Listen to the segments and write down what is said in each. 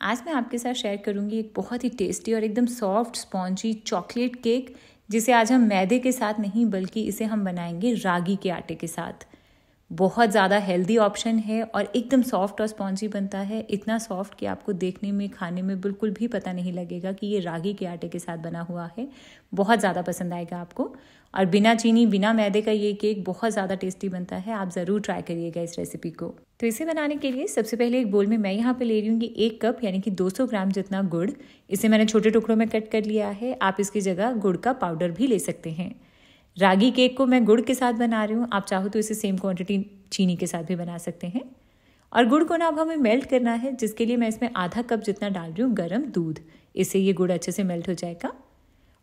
आज मैं आपके साथ शेयर करूँगी एक बहुत ही टेस्टी और एकदम सॉफ्ट स्पॉन्जी चॉकलेट केक जिसे आज हम मैदे के साथ नहीं बल्कि इसे हम बनाएंगे रागी के आटे के साथ बहुत ज़्यादा हेल्दी ऑप्शन है और एकदम सॉफ्ट और स्पॉन्जी बनता है इतना सॉफ्ट कि आपको देखने में खाने में बिल्कुल भी पता नहीं लगेगा कि ये रागी के आटे के साथ बना हुआ है बहुत ज़्यादा पसंद आएगा आपको और बिना चीनी बिना मैदे का ये केक बहुत ज़्यादा टेस्टी बनता है आप ज़रूर ट्राई करिएगा इस रेसिपी को तो इसे बनाने के लिए सबसे पहले एक बोल में मैं यहाँ पे ले रही हूँ कि एक कप यानी कि 200 ग्राम जितना गुड़ इसे मैंने छोटे टुकड़ों में कट कर लिया है आप इसकी जगह गुड़ का पाउडर भी ले सकते हैं रागी केक को मैं गुड़ के साथ बना रही हूँ आप चाहो तो इसे सेम क्वान्टिटी चीनी के साथ भी बना सकते हैं और गुड़ को ना अब हमें मेल्ट करना है जिसके लिए मैं इसमें आधा कप जितना डाल रही हूँ गर्म दूध इससे ये गुड़ अच्छे से मेल्ट हो जाएगा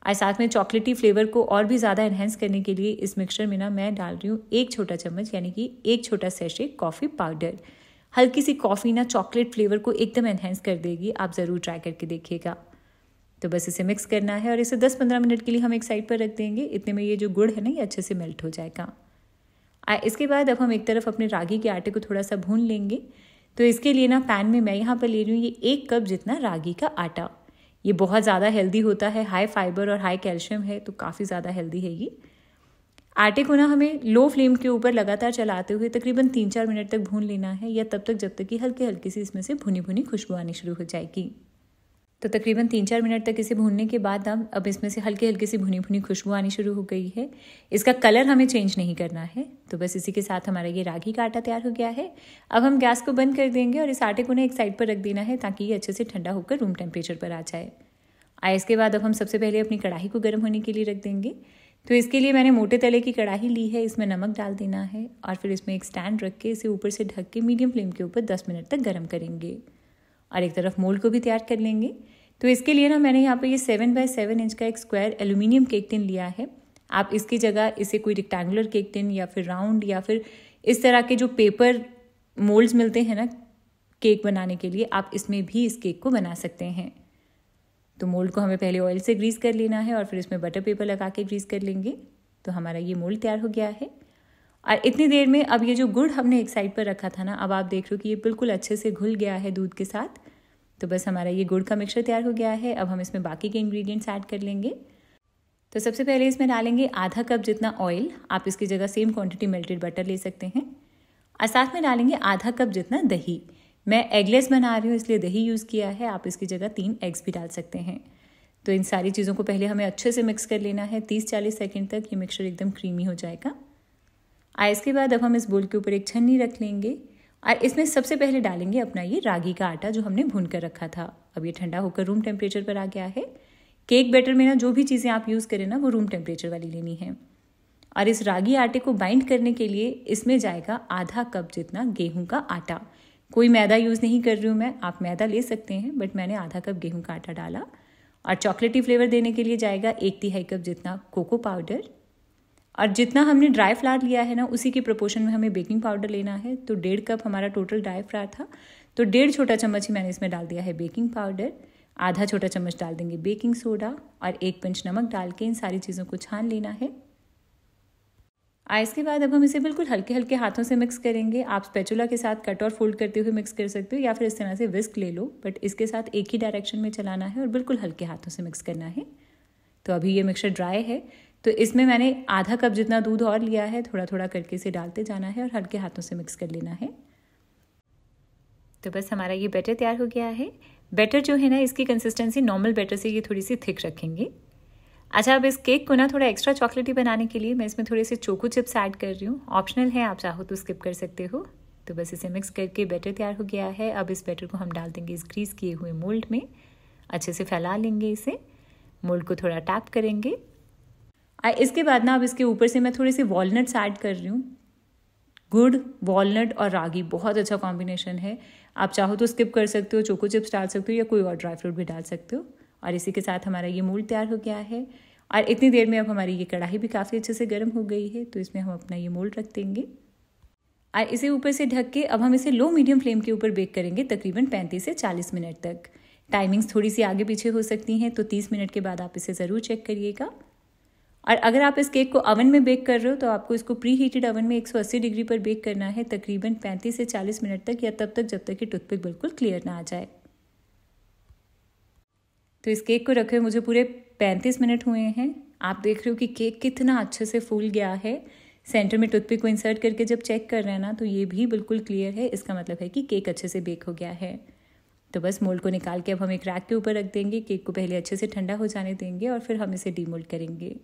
और साथ में चॉकलेटी फ्लेवर को और भी ज़्यादा एनहेंस करने के लिए इस मिक्सचर में ना मैं डाल रही हूँ एक छोटा चम्मच यानी कि एक छोटा सेशे कॉफ़ी पाउडर हल्की सी कॉफ़ी ना चॉकलेट फ्लेवर को एकदम एनहेंस कर देगी आप ज़रूर ट्राई करके देखिएगा तो बस इसे मिक्स करना है और इसे 10-15 मिनट के लिए हम एक साइड पर रख देंगे इतने में ये जो गुड़ है ना ये अच्छे से मेल्ट हो जाएगा आ, इसके बाद अब हम एक तरफ अपने रागी के आटे को थोड़ा सा भून लेंगे तो इसके लिए ना पैन में मैं यहाँ पर ले रही हूँ ये एक कप जितना रागी का आटा ये बहुत ज़्यादा हेल्दी होता है हाई फाइबर और हाई कैल्शियम है तो काफ़ी ज़्यादा हेल्दी है ये आटे को ना हमें लो फ्लेम के ऊपर लगातार चलाते हुए तकरीबन तीन चार मिनट तक भून लेना है या तब तक जब तक कि हल्की हल्की सी इसमें से भुनी भुनी खुशबू आनी शुरू हो जाएगी तो तकरीबन तीन चार मिनट तक इसे भूनने के बाद हम अब इसमें से हल्के हल्के सी भुनी भुनी खुशबू आनी शुरू हो गई है इसका कलर हमें चेंज नहीं करना है तो बस इसी के साथ हमारा ये रागी का आटा तैयार हो गया है अब हम गैस को बंद कर देंगे और इस आटे को उन्हें एक साइड पर रख देना है ताकि ये अच्छे से ठंडा होकर रूम टेम्परेचर पर आ जाए आ इसके बाद अब हम सबसे पहले अपनी कढ़ाई को गर्म होने के लिए रख देंगे तो इसके लिए मैंने मोटे तले की कढ़ाई ली है इसमें नमक डाल देना है और फिर इसमें एक स्टैंड रख के इसे ऊपर से ढक के मीडियम फ्लेम के ऊपर दस मिनट तक गर्म करेंगे और एक तरफ मोल्ड को भी तैयार कर लेंगे तो इसके लिए ना मैंने यहाँ पर ये सेवन बाय सेवन इंच का एक स्क्वायर एल्यूमिनियम केक टिन लिया है आप इसकी जगह इसे कोई रेक्टेंगुलर केक टिन या फिर राउंड या फिर इस तरह के जो पेपर मोल्ड्स मिलते हैं ना केक बनाने के लिए आप इसमें भी इस केक को बना सकते हैं तो मोल्ड को हमें पहले ऑयल से ग्रीस कर लेना है और फिर इसमें बटर पेपर लगा के ग्रीस कर लेंगे तो हमारा ये मोल्ड तैयार हो गया है और इतनी देर में अब ये जो गुड़ हमने एक साइड पर रखा था ना अब आप देख रहे हो कि ये बिल्कुल अच्छे से घुल गया है दूध के साथ तो बस हमारा ये गुड़ का मिक्सर तैयार हो गया है अब हम इसमें बाकी के इंग्रेडिएंट्स ऐड कर लेंगे तो सबसे पहले इसमें डालेंगे आधा कप जितना ऑयल आप इसकी जगह सेम क्वांटिटी मेल्टेड बटर ले सकते हैं और साथ में डालेंगे आधा कप जितना दही मैं एगलेस बना रही हूँ इसलिए दही यूज़ किया है आप इसकी जगह तीन एग्स भी डाल सकते हैं तो इन सारी चीज़ों को पहले हमें अच्छे से मिक्स कर लेना है तीस चालीस सेकेंड तक ये मिक्सर एकदम क्रीमी हो जाएगा आ इसके बाद अब हम इस बोल के ऊपर एक छन्नी रख लेंगे और इसमें सबसे पहले डालेंगे अपना ये रागी का आटा जो हमने भून कर रखा था अब ये ठंडा होकर रूम टेम्परेचर पर आ गया है केक बैटर में ना जो भी चीज़ें आप यूज़ करें ना वो रूम टेम्परेचर वाली लेनी है और इस रागी आटे को बाइंड करने के लिए इसमें जाएगा आधा कप जितना गेहूं का आटा कोई मैदा यूज़ नहीं कर रही हूँ मैं आप मैदा ले सकते हैं बट मैंने आधा कप गेहूं का आटा डाला और चॉकलेटी फ्लेवर देने के लिए जाएगा एक तिहाई कप जितना कोको पाउडर और जितना हमने ड्राई फ्लावर लिया है ना उसी के प्रोपोर्शन में हमें बेकिंग पाउडर लेना है तो डेढ़ कप हमारा टोटल ड्राई फ्लावर था तो डेढ़ छोटा चम्मच ही मैंने इसमें डाल दिया है बेकिंग पाउडर आधा छोटा चम्मच डाल देंगे बेकिंग सोडा और एक पंच नमक डाल के इन सारी चीज़ों को छान लेना है आ इसके बाद अब हम इसे बिल्कुल हल्के हल्के हाथों से मिक्स करेंगे आप स्पेचुला के साथ कट और फोल्ड करते हुए मिक्स कर सकते हो या फिर इस तरह से विस्क ले लो बट इसके साथ एक ही डायरेक्शन में चलाना है और बिल्कुल हल्के हाथों से मिक्स करना है तो अभी ये मिक्सचर ड्राई है तो इसमें मैंने आधा कप जितना दूध और लिया है थोड़ा थोड़ा करके इसे डालते जाना है और हल्के हाथों से मिक्स कर लेना है तो बस हमारा ये बैटर तैयार हो गया है बैटर जो है ना इसकी कंसिस्टेंसी नॉर्मल बैटर से ये थोड़ी सी थिक रखेंगे अच्छा अब इस केक को ना थोड़ा एक्स्ट्रा चॉकलेटी बनाने के लिए मैं इसमें थोड़े से चोको चिप्स ऐड कर रही हूँ ऑप्शनल है आप चाहो तो स्किप कर सकते हो तो बस इसे मिक्स करके बैटर तैयार हो गया है अब इस बैटर को हम डाल देंगे इस ग्रीस किए हुए मोल्ड में अच्छे से फैला लेंगे इसे मोल्ड को थोड़ा टैप करेंगे इसके बाद ना अब इसके ऊपर से मैं थोड़े से वॉलनट्स ऐड कर रही हूँ गुड़ वॉलनट और रागी बहुत अच्छा कॉम्बिनेशन है आप चाहो तो स्किप कर सकते हो चोको चिप्स डाल सकते हो या कोई और ड्राई फ्रूट भी डाल सकते हो और इसी के साथ हमारा ये मूल तैयार हो गया है और इतनी देर में अब हमारी ये कढ़ाई भी काफ़ी अच्छे से गर्म हो गई है तो इसमें हम अपना ये मोल्ड रख देंगे और इसे ऊपर से ढक के अब हम इसे लो मीडियम फ्लेम के ऊपर बेक करेंगे तकरीबन 35 से 40 मिनट तक टाइमिंग्स थोड़ी सी आगे पीछे हो सकती हैं तो 30 मिनट के बाद आप इसे ज़रूर चेक करिएगा और अगर आप इस केक को अवन में बेक कर रहे हो तो आपको इसको प्री हीटेड अवन में 180 डिग्री पर बेक करना है तकरीबन 35 से 40 मिनट तक या तब तक जब तक कि टूथपिक बिल्कुल क्लियर ना आ जाए तो इस केक को रखे मुझे पूरे 35 मिनट हुए हैं आप देख रहे हो कि केक कितना अच्छे से फूल गया है सेंटर में टूथपिक को इंसर्ट करके जब चेक कर रहे हैं ना तो ये भी बिल्कुल क्लियर है इसका मतलब है कि केक अच्छे से बेक हो गया है तो बस मोल्ड को निकाल के अब हम एक रैक के ऊपर रख देंगे केक को पहले अच्छे से ठंडा हो जाने देंगे और फिर हम इसे डीमोल्ड करेंगे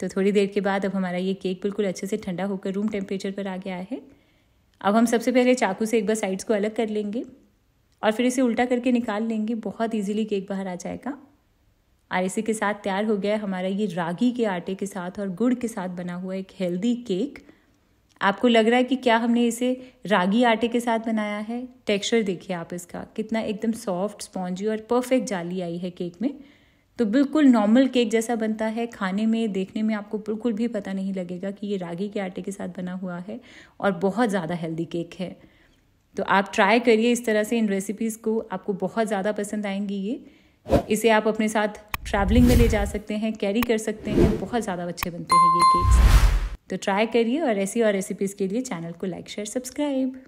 तो थोड़ी देर के बाद अब हमारा ये केक बिल्कुल अच्छे से ठंडा होकर रूम टेम्परेचर पर आ गया है अब हम सबसे पहले चाकू से एक बार साइड्स को अलग कर लेंगे और फिर इसे उल्टा करके निकाल लेंगे बहुत इजीली केक बाहर आ जाएगा और इसी के साथ तैयार हो गया है हमारा ये रागी के आटे के साथ और गुड़ के साथ बना हुआ एक हेल्दी केक आपको लग रहा है कि क्या हमने इसे रागी आटे के साथ बनाया है टेक्सचर देखिए आप इसका कितना एकदम सॉफ्ट स्पॉन्जी और परफेक्ट जाली आई है केक में तो बिल्कुल नॉर्मल केक जैसा बनता है खाने में देखने में आपको बिल्कुल भी पता नहीं लगेगा कि ये रागी के आटे के साथ बना हुआ है और बहुत ज़्यादा हेल्दी केक है तो आप ट्राई करिए इस तरह से इन रेसिपीज़ को आपको बहुत ज़्यादा पसंद आएंगी ये इसे आप अपने साथ ट्रैवलिंग में ले जा सकते हैं कैरी कर सकते हैं बहुत ज़्यादा अच्छे बनते हैं ये केक्स तो ट्राई करिए और ऐसी और रेसिपीज़ के लिए चैनल को लाइक शेयर सब्सक्राइब